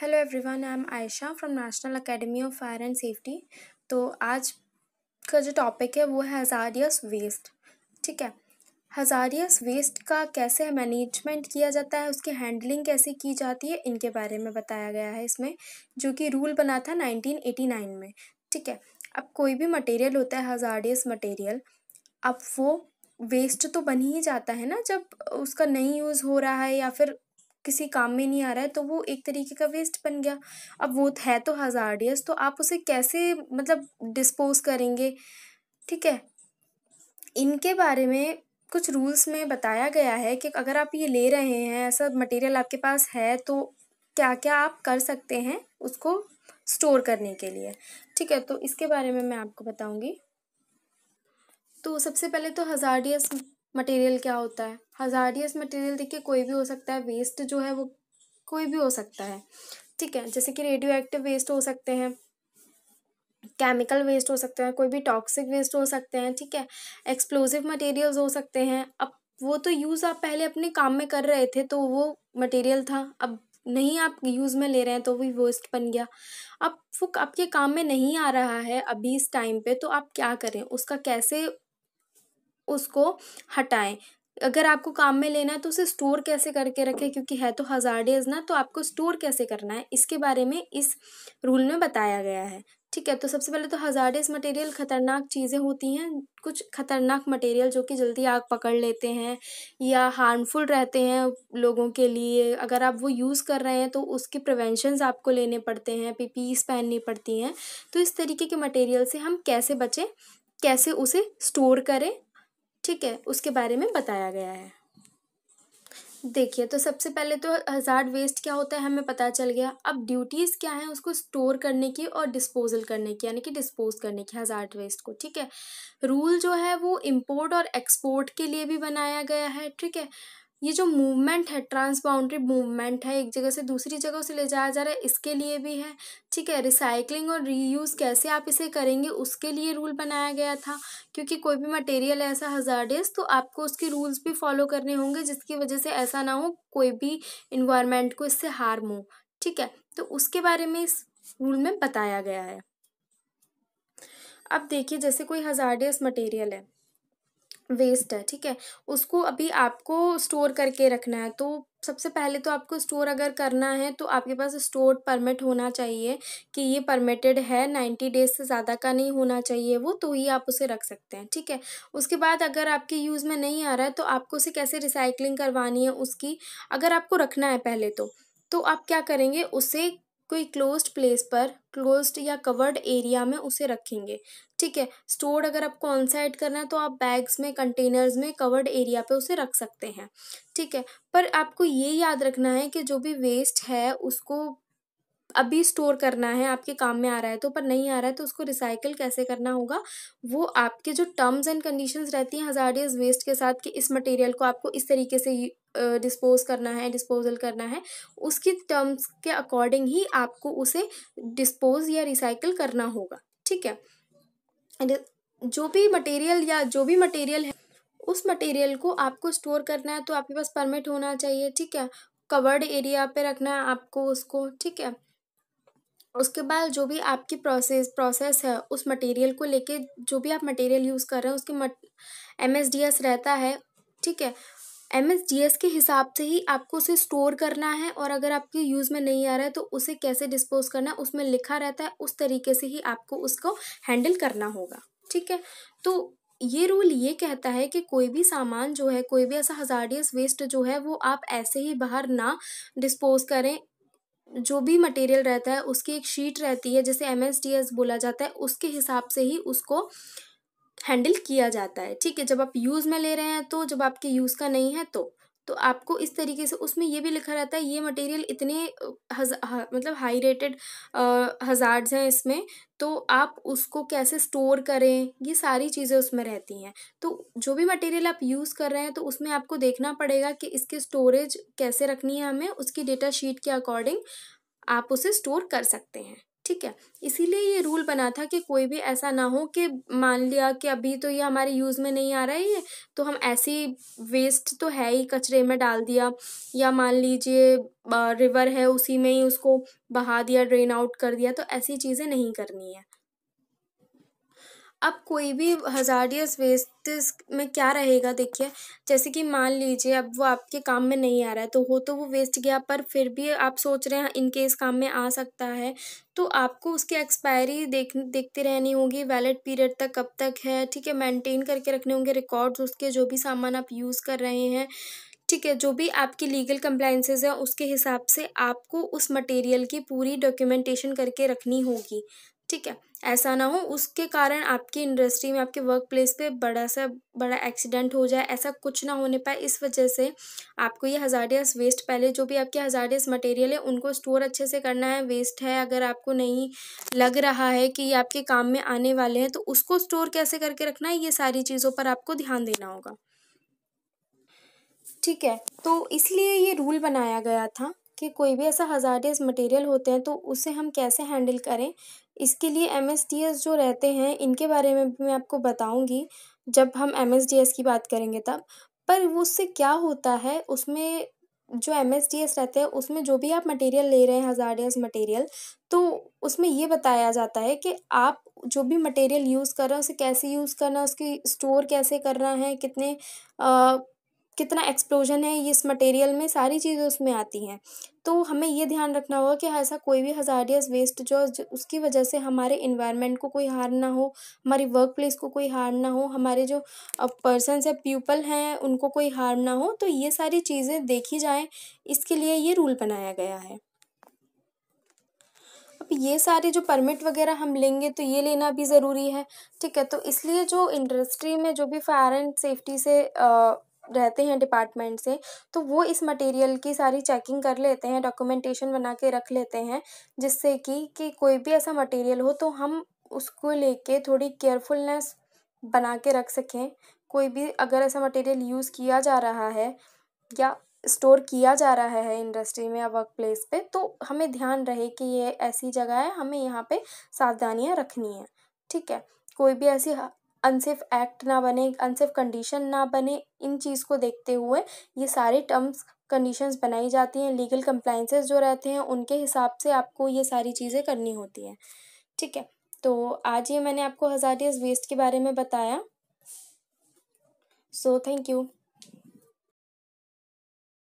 hello everyone I am Ayesha from national academy of fire and safety तो आज का जो टॉपिक है वो है हजारियस वेस्ट ठीक है हजारियस वेस्ट का कैसे मैनेजमेंट किया जाता है उसकी हैंडलिंग कैसे की जाती है इनके बारे में बताया गया है इसमें जो कि रूल बना था नाइनटीन एटी नाइन में ठीक है अब कोई भी मटेरियल होता है हजारियस मटेरियल अब वो वेस्ट तो बन ही जाता है ना जब उसका नहीं यूज़ हो रहा है या फिर किसी काम में नहीं आ रहा है तो वो एक तरीके का वेस्ट बन गया अब वो है तो हज़ार्डियस तो आप उसे कैसे मतलब डिस्पोज करेंगे ठीक है इनके बारे में कुछ रूल्स में बताया गया है कि अगर आप ये ले रहे हैं ऐसा मटेरियल आपके पास है तो क्या क्या आप कर सकते हैं उसको स्टोर करने के लिए ठीक है तो इसके बारे में मैं आपको बताऊंगी तो सबसे पहले तो हज़ार हज़ार्डियस मटेरियल क्या होता है हज़ारियस मटेरियल देखिए कोई भी हो सकता है वेस्ट जो है वो कोई भी हो सकता है ठीक है जैसे कि रेडियो एक्टिव वेस्ट हो सकते हैं केमिकल वेस्ट हो सकते हैं कोई भी टॉक्सिक वेस्ट हो सकते हैं ठीक है एक्सप्लोजिव मटेरियल्स हो सकते हैं अब वो तो यूज़ आप पहले अपने काम में कर रहे थे तो वो मटेरियल था अब नहीं आप यूज़ में ले रहे हैं तो भी वेस्ट बन गया अब वो आपके काम में नहीं आ रहा है अभी इस टाइम पे तो आप क्या करें उसका कैसे उसको हटाएं अगर आपको काम में लेना है तो उसे स्टोर कैसे करके रखें क्योंकि है तो हज़ार डेज ना तो आपको स्टोर कैसे करना है इसके बारे में इस रूल में बताया गया है ठीक है तो सबसे पहले तो हज़ार डेज मटेरियल ख़तरनाक चीज़ें होती हैं कुछ ख़तरनाक मटेरियल जो कि जल्दी आग पकड़ लेते हैं या हार्मफुल रहते हैं लोगों के लिए अगर आप वो यूज़ कर रहे हैं तो उसके प्रिवेंशंस आपको लेने पड़ते हैं पीपीस पहननी पड़ती हैं तो इस तरीके के मटेरियल से हम कैसे बचें कैसे उसे स्टोर करें ठीक है उसके बारे में बताया गया है देखिए तो सबसे पहले तो हज़ार वेस्ट क्या होता है हमें पता चल गया अब ड्यूटीज़ क्या हैं उसको स्टोर करने की और डिस्पोजल करने की यानी कि डिस्पोज करने की हज़ार वेस्ट को ठीक है रूल जो है वो इंपोर्ट और एक्सपोर्ट के लिए भी बनाया गया है ठीक है ये जो मूवमेंट है ट्रांसबाउंड्री मूवमेंट है एक जगह से दूसरी जगह उसे ले जाया जा रहा है इसके लिए भी है ठीक है रिसाइकलिंग और रीयूज़ कैसे आप इसे करेंगे उसके लिए रूल बनाया गया था क्योंकि कोई भी मटेरियल ऐसा हज़ार्डियस तो आपको उसके रूल्स भी फॉलो करने होंगे जिसकी वजह से ऐसा ना हो कोई भी इन्वायरमेंट को इससे हार्म हो ठीक है तो उसके बारे में इस रूल में बताया गया है अब देखिए जैसे कोई डेज मटेरियल है वेस्ट है ठीक है उसको अभी आपको स्टोर करके रखना है तो सबसे पहले तो आपको स्टोर अगर करना है तो आपके पास स्टोर परमिट होना चाहिए कि ये परमिटेड है नाइन्टी डेज से ज़्यादा का नहीं होना चाहिए वो तो ही आप उसे रख सकते हैं ठीक है उसके बाद अगर आपके यूज़ में नहीं आ रहा है तो आपको उसे कैसे रिसाइकलिंग करवानी है उसकी अगर आपको रखना है पहले तो तो आप क्या करेंगे उसे कोई क्लोज्ड प्लेस पर क्लोज्ड या कवर्ड एरिया में उसे रखेंगे ठीक है स्टोर्ड अगर आपको ऑन साइड करना है तो आप बैग्स में कंटेनर्स में कवर्ड एरिया पे उसे रख सकते हैं ठीक है पर आपको ये याद रखना है कि जो भी वेस्ट है उसको अभी स्टोर करना है आपके काम में आ रहा है तो पर नहीं आ रहा है तो उसको रिसाइकिल कैसे करना होगा वो आपके जो टर्म्स एंड कंडीशंस रहती हैं डेज वेस्ट के साथ कि इस मटेरियल को आपको इस तरीके से डिस्पोज करना है डिस्पोजल करना है उसकी टर्म्स के अकॉर्डिंग ही आपको उसे डिस्पोज या रिसाइकिल करना होगा ठीक है जो भी मटेरियल या जो भी मटेरियल है उस मटेरियल को आपको स्टोर करना है तो आपके पास परमिट होना चाहिए ठीक है कवर्ड एरिया पे रखना है आपको उसको ठीक है उसके बाद जो भी आपकी प्रोसेस प्रोसेस है उस मटेरियल को लेके जो भी आप मटेरियल यूज़ कर रहे हैं उसके मट एम एस डी एस रहता है ठीक है एम एस डी एस के हिसाब से ही आपको उसे स्टोर करना है और अगर आपके यूज़ में नहीं आ रहा है तो उसे कैसे डिस्पोज करना है उसमें लिखा रहता है उस तरीके से ही आपको उसको हैंडल करना होगा ठीक है तो ये रूल ये कहता है कि कोई भी सामान जो है कोई भी ऐसा हजारडियस वेस्ट जो है वो आप ऐसे ही बाहर ना डिस्पोज करें जो भी मटेरियल रहता है उसकी एक शीट रहती है जैसे एम बोला जाता है उसके हिसाब से ही उसको हैंडल किया जाता है ठीक है जब आप यूज़ में ले रहे हैं तो जब आपके यूज़ का नहीं है तो तो आपको इस तरीके से उसमें ये भी लिखा रहता है ये मटेरियल इतने हज, मतलब हाई रेटेड हज़ार्ड्स हैं इसमें तो आप उसको कैसे स्टोर करें ये सारी चीज़ें उसमें रहती हैं तो जो भी मटेरियल आप यूज़ कर रहे हैं तो उसमें आपको देखना पड़ेगा कि इसके स्टोरेज कैसे रखनी है हमें उसकी डेटा शीट के अकॉर्डिंग आप उसे स्टोर कर सकते हैं ठीक है इसीलिए ये रूल बना था कि कोई भी ऐसा ना हो कि मान लिया कि अभी तो ये हमारे यूज़ में नहीं आ रहा है ये तो हम ऐसी वेस्ट तो है ही कचरे में डाल दिया या मान लीजिए रिवर है उसी में ही उसको बहा दिया ड्रेन आउट कर दिया तो ऐसी चीज़ें नहीं करनी है अब कोई भी ईयर्स वेस्ट में क्या रहेगा देखिए जैसे कि मान लीजिए अब वो आपके काम में नहीं आ रहा है तो हो तो वो वेस्ट गया पर फिर भी आप सोच रहे हैं इनके इस काम में आ सकता है तो आपको उसकी एक्सपायरी देख देखते रहनी होगी वैलिड पीरियड तक कब तक है ठीक है मेंटेन करके रखने होंगे रिकॉर्ड्स उसके जो भी सामान आप यूज़ कर रहे हैं ठीक है जो भी आपकी लीगल कंप्लाइंसेज हैं उसके हिसाब से आपको उस मटेरियल की पूरी डॉक्यूमेंटेशन करके रखनी होगी ठीक है ऐसा ना हो उसके कारण आपकी इंडस्ट्री में आपके वर्क प्लेस पर बड़ा सा बड़ा एक्सीडेंट हो जाए ऐसा कुछ ना होने पाए इस वजह से आपको ये हजारडियस वेस्ट पहले जो भी आपके हज़ारियस मटेरियल है उनको स्टोर अच्छे से करना है वेस्ट है अगर आपको नहीं लग रहा है कि ये आपके काम में आने वाले हैं तो उसको स्टोर कैसे करके रखना है ये सारी चीज़ों पर आपको ध्यान देना होगा ठीक है तो इसलिए ये रूल बनाया गया था कि कोई भी ऐसा हज़ारियस मटेरियल होते हैं तो उसे हम कैसे हैंडल करें इसके लिए एम जो रहते हैं इनके बारे में भी मैं आपको बताऊँगी जब हम एम की बात करेंगे तब पर उससे क्या होता है उसमें जो एम रहते हैं उसमें जो भी आप मटेरियल ले रहे हैं हज़ारियस मटेरियल तो उसमें ये बताया जाता है कि आप जो भी मटेरियल यूज़ कर रहे हैं उसे कैसे यूज़ करना है उसकी स्टोर कैसे करना है कितने आ, कितना एक्सप्लोजन है इस मटेरियल में सारी चीज़ें उसमें आती हैं तो हमें ये ध्यान रखना होगा कि ऐसा कोई भी हजारियस वेस्ट जो, जो उसकी वजह से हमारे इन्वायरमेंट को कोई हार ना हो हमारी वर्क प्लेस को कोई हार ना हो हमारे जो पर्सनस या पीपल हैं उनको कोई हार ना हो तो ये सारी चीज़ें देखी जाएँ इसके लिए ये रूल बनाया गया है अब ये सारे जो परमिट वगैरह हम लेंगे तो ये लेना भी ज़रूरी है ठीक है तो इसलिए जो इंडस्ट्री में जो भी फायर एंड सेफ्टी से आ, रहते हैं डिपार्टमेंट से तो वो इस मटेरियल की सारी चेकिंग कर लेते हैं डॉक्यूमेंटेशन बना के रख लेते हैं जिससे कि कि कोई भी ऐसा मटेरियल हो तो हम उसको लेके थोड़ी केयरफुलनेस बना के रख सकें कोई भी अगर ऐसा मटेरियल यूज़ किया जा रहा है या स्टोर किया जा रहा है इंडस्ट्री में या वर्क प्लेस पर तो हमें ध्यान रहे कि ये ऐसी जगह है हमें यहाँ पर सावधानियाँ रखनी है ठीक है कोई भी ऐसी अनसेफ एक्ट ना बने अनसेफ कंडीशन ना बने इन चीज़ को देखते हुए ये सारे टर्म्स कंडीशंस बनाई जाती हैं लीगल कंप्लाइंसेस जो रहते हैं उनके हिसाब से आपको ये सारी चीज़ें करनी होती हैं ठीक है तो आज ये मैंने आपको हजारियस वेस्ट के बारे में बताया सो थैंक यू